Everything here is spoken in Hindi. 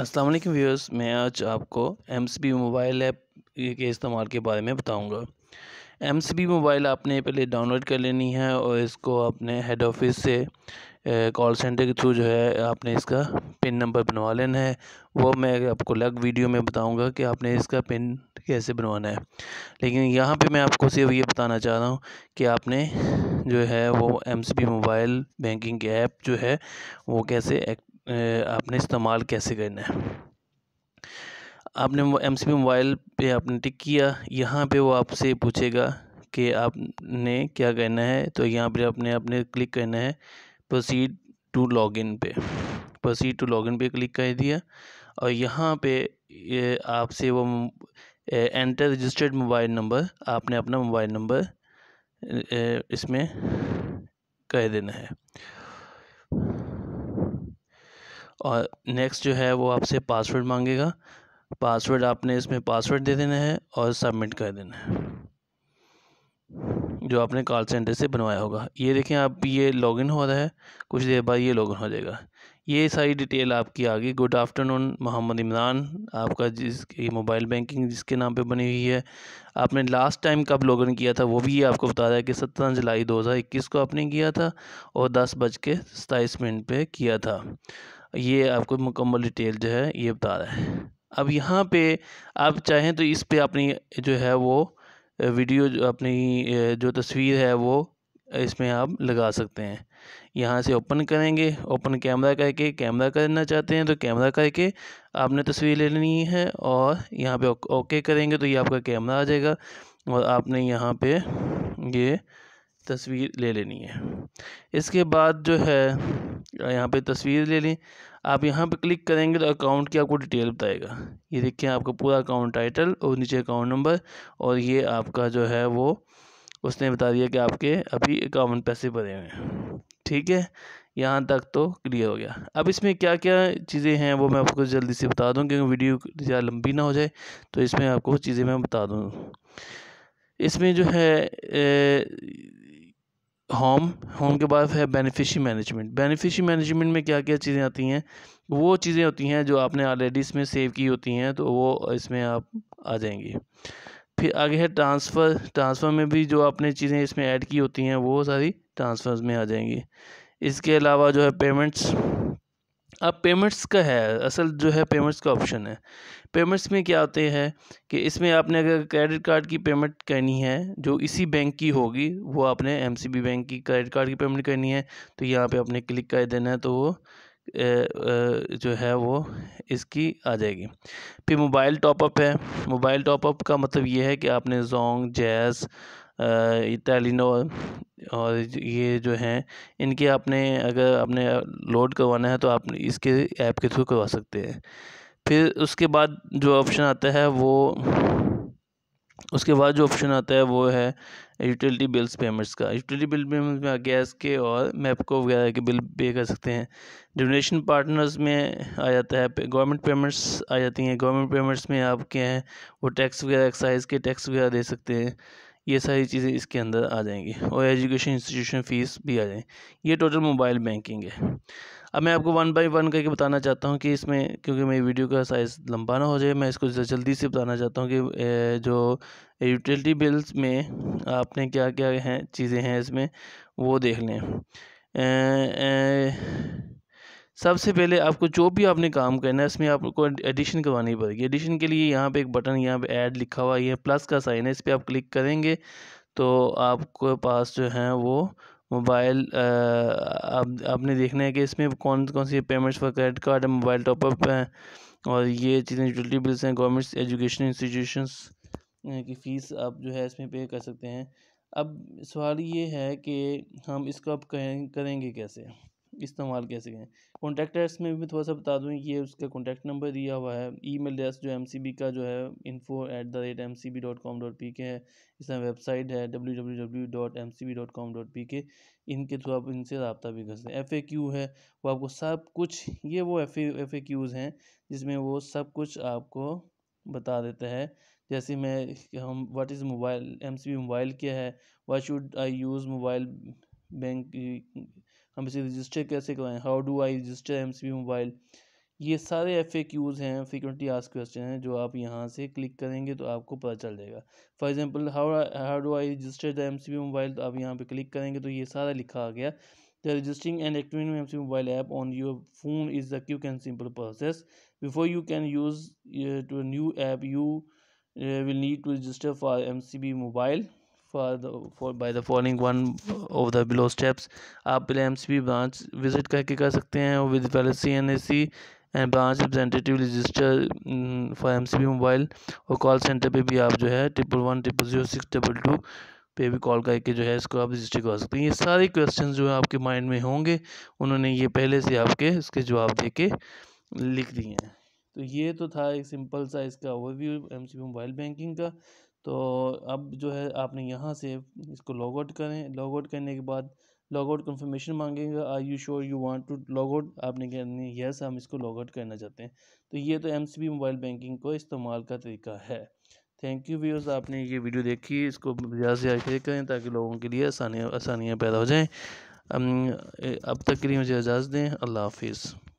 अस्सलाम वालेकुम व्यूअर्स मैं आज आपको M C B mobile app के इस्तेमाल के बारे में बताऊंगा एम सी बी मोबाइल आपने पहले डाउनलोड कर लेनी है और इसको अपने हेड ऑफिस से कॉल सेंटर के थ्रू जो है आपने इसका पिन नंबर बनवा लेना है वो मैं आपको अलग वीडियो में बताऊंगा कि आपने इसका पिन कैसे बनवाना है लेकिन यहाँ पे मैं आपको सिर्फ ये बताना चाह रहा हूँ कि आपने जो है वो M C B mobile banking app जो है वो कैसे एक्ट आपने इस्तेमाल कैसे करना है आपने एम सी मोबाइल पे आपने टिक किया यहाँ पे वो आपसे पूछेगा कि आपने क्या करना है तो यहाँ पे आपने आपने क्लिक करना है प्रोसीड टू लॉगिन पे प्रोसीड टू लॉगिन पे क्लिक कर दिया और यहाँ पे आपसे वो एंटर रजिस्टर्ड मोबाइल नंबर आपने अपना मोबाइल नंबर इसमें कह देना है और नेक्स्ट जो है वो आपसे पासवर्ड मांगेगा पासवर्ड आपने इसमें पासवर्ड दे देना है और सबमिट कर देना है जो आपने कॉल सेंटर से बनवाया होगा ये देखें आप ये लॉगिन हो रहा है कुछ देर बाद ये लॉगिन हो जाएगा ये सारी डिटेल आपकी आ गई गुड आफ्टरनून मोहम्मद इमरान आपका जिसकी मोबाइल बैंकिंग जिसके नाम पे बनी हुई है आपने लास्ट टाइम कब लॉगिन किया था वो भी ये आपको बता रहा है कि सत्रह जुलाई 2021 को आपने किया था और दस बज के सताईस मिनट पर किया था ये आपको मुकम्मल डिटेल जो है ये बता रहा है अब यहाँ पे आप चाहें तो इस पे अपनी जो है वो वीडियो जो अपनी जो तस्वीर है वो इसमें आप लगा सकते हैं यहाँ से ओपन करेंगे ओपन कैमरा करके कैमरा करना चाहते हैं तो कैमरा करके आपने तस्वीर ले लेनी है और यहाँ पे ओके करेंगे तो ये आपका कैमरा आ जाएगा और आपने यहाँ पे ये तस्वीर ले लेनी है इसके बाद जो है यहाँ पे तस्वीर ले लें आप यहाँ पे क्लिक करेंगे तो अकाउंट की आपको डिटेल बताएगा ये देखिए आपका पूरा अकाउंट टाइटल और नीचे अकाउंट नंबर और ये आपका जो है वो उसने बता दिया कि आपके अभी इक्यावन पैसे भरे हुए हैं ठीक है यहाँ तक तो क्लियर हो गया अब इसमें क्या क्या चीज़ें हैं वो मैं आपको जल्दी से बता दूँ क्योंकि वीडियो ज़्यादा लंबी ना हो जाए तो इसमें आपको चीज़ें मैं बता दूँ इसमें जो है ए, होम होम के बाद है बेनिफिशरी मैनेजमेंट बेनिफिशी मैनेजमेंट में क्या क्या चीज़ें आती हैं वो चीज़ें होती हैं जो आपने ऑलरेडी इसमें सेव की होती हैं तो वो इसमें आप आ जाएंगी फिर आगे है ट्रांसफ़र ट्रांसफ़र में भी जो आपने चीज़ें इसमें ऐड की होती हैं वो सारी ट्रांसफ़र्स में आ जाएंगी इसके अलावा जो है पेमेंट्स अब पेमेंट्स का है असल जो है पेमेंट्स का ऑप्शन है पेमेंट्स में क्या आते हैं कि इसमें आपने अगर क्रेडिट कार्ड की पेमेंट करनी है जो इसी बैंक की होगी वो आपने एमसीबी बैंक की क्रेडिट कार्ड की पेमेंट करनी है तो यहाँ पे आपने क्लिक कर देना है तो वो जो है वो इसकी आ जाएगी फिर मोबाइल टॉपअप है मोबाइल टॉपअप का मतलब ये है कि आपने जोंग जैस इटालिनो और ये जो हैं इनके आपने अगर आपने लोड करवाना है तो आप इसके ऐप के थ्रू करवा सकते हैं फिर उसके बाद जो ऑप्शन आता है वो उसके बाद जो ऑप्शन आता है वो है यूटिलिटी बिल्स पेमेंट्स का यूटिलिटी बिल पेमेंट्स में गैस के और मैपको वगैरह के बिल पे कर सकते हैं डोनेशन पार्टनर्स में आ जाता है गवर्नमेंट पेमेंट्स आ जाती हैं गवर्नमेंट पेमेंट्स में आपके हैं वो टैक्स वगैरह एक्साइज के टैक्स वगैरह दे सकते हैं ये सारी चीज़ें इसके अंदर आ जाएंगी और एजुकेशन इंस्टीट्यूशन फ़ीस भी आ जाएंगी ये टोटल मोबाइल बैंकिंग है अब मैं आपको वन बाई वन करके बताना चाहता हूँ कि इसमें क्योंकि मेरी वीडियो का साइज़ लंबा ना हो जाए मैं इसको जल्दी से बताना चाहता हूँ कि जो यूटिलिटी बिल्स में आपने क्या क्या हैं चीज़ें हैं इसमें वो देख लें ए, ए, सबसे पहले आपको जो भी आपने काम करना है इसमें आपको एडिशन करवानी पड़ेगी एडिशन के लिए यहाँ पे एक बटन यहाँ पे ऐड लिखा हुआ है प्लस का साइन है इस पर आप क्लिक करेंगे तो आपके पास जो है वो मोबाइल आप आपने देखना है कि इसमें कौन कौन सी payments for credit card mobile top up हैं और ये चीज़ें यूटिलिटी बिल्स हैं गवर्नमेंट एजुकेशन इंस्टीट्यूशंस की फ़ीस आप जो है इसमें पे कर सकते हैं अब सवाल ये है कि हम इसको अब करेंगे कैसे इस्तेमाल कैसे करें कॉन्टैक्ट में भी थोड़ा सा बता दूँ ये उसका कॉन्टैक्ट नंबर दिया हुआ है ई मेल एड्रेस जो एम सी बी का जो है info at the rate M C B dot com dot P K है इसमें वेबसाइट है W W W dot M C B dot com dot P K इनके थ्रू आप इनसे रबता भी कर सकते हैं एफ़ ए क्यू है वो आपको सब कुछ ये वो एफ एफ ए क्यूज़ हैं जिसमें वो सब कुछ आपको बता देता है जैसे मैं हम what is mobile M C B mobile क्या है why should I use mobile bank हम इसे रजिस्टर कैसे करवाएं how do I register M C mobile ये सारे एफ़ ए क्यूज़ हैं फ्रिक्वेंटली आस्क क्वेश्चन हैं जो आप यहाँ से क्लिक करेंगे तो आपको पता चल जाएगा for example how how do I register the M C mobile तो आप यहाँ पे क्लिक करेंगे तो ये सारा लिखा आ गया the registering and activing M C mobile app on your phone is the Q can simple process before you can use to new app you will need to register for M C B mobile for the for by the following one of the below steps आप पहले M C B branch visit करके कर सकते हैं विद पहले C N A C and branch representative register for M C B mobile और कॉल सेंटर पर भी आप जो है triple one triple zero six triple two पे भी कॉल करके जो है इसको आप रजिस्टर करवा सकते हैं ये सारे क्वेश्चन जो है आपके माइंड में होंगे उन्होंने ये पहले से आपके इसके जवाब दे के लिख दिए हैं तो ये तो था एक सिंपल सा इसका overview M C mobile banking का तो अब जो है आपने यहाँ से इसको लॉग आउट करें लॉग आउट करने के बाद लॉग आउट कन्फर्मेशन मांगेगा are you sure you want to log out आपने कहना यस हम इसको लॉग आउट करना चाहते हैं तो ये तो एम मोबाइल बैंकिंग को इस्तेमाल का तरीका है थैंक यू व्यूर्स आपने ये वीडियो देखी इसको ज़्यादा से ज़्यादा करें ताकि लोगों के लिए आसानियाँ आसानियाँ पैदा हो जाएँ अब तक के लिए मुझे इजाज़ दें अल्लाह हाफिज़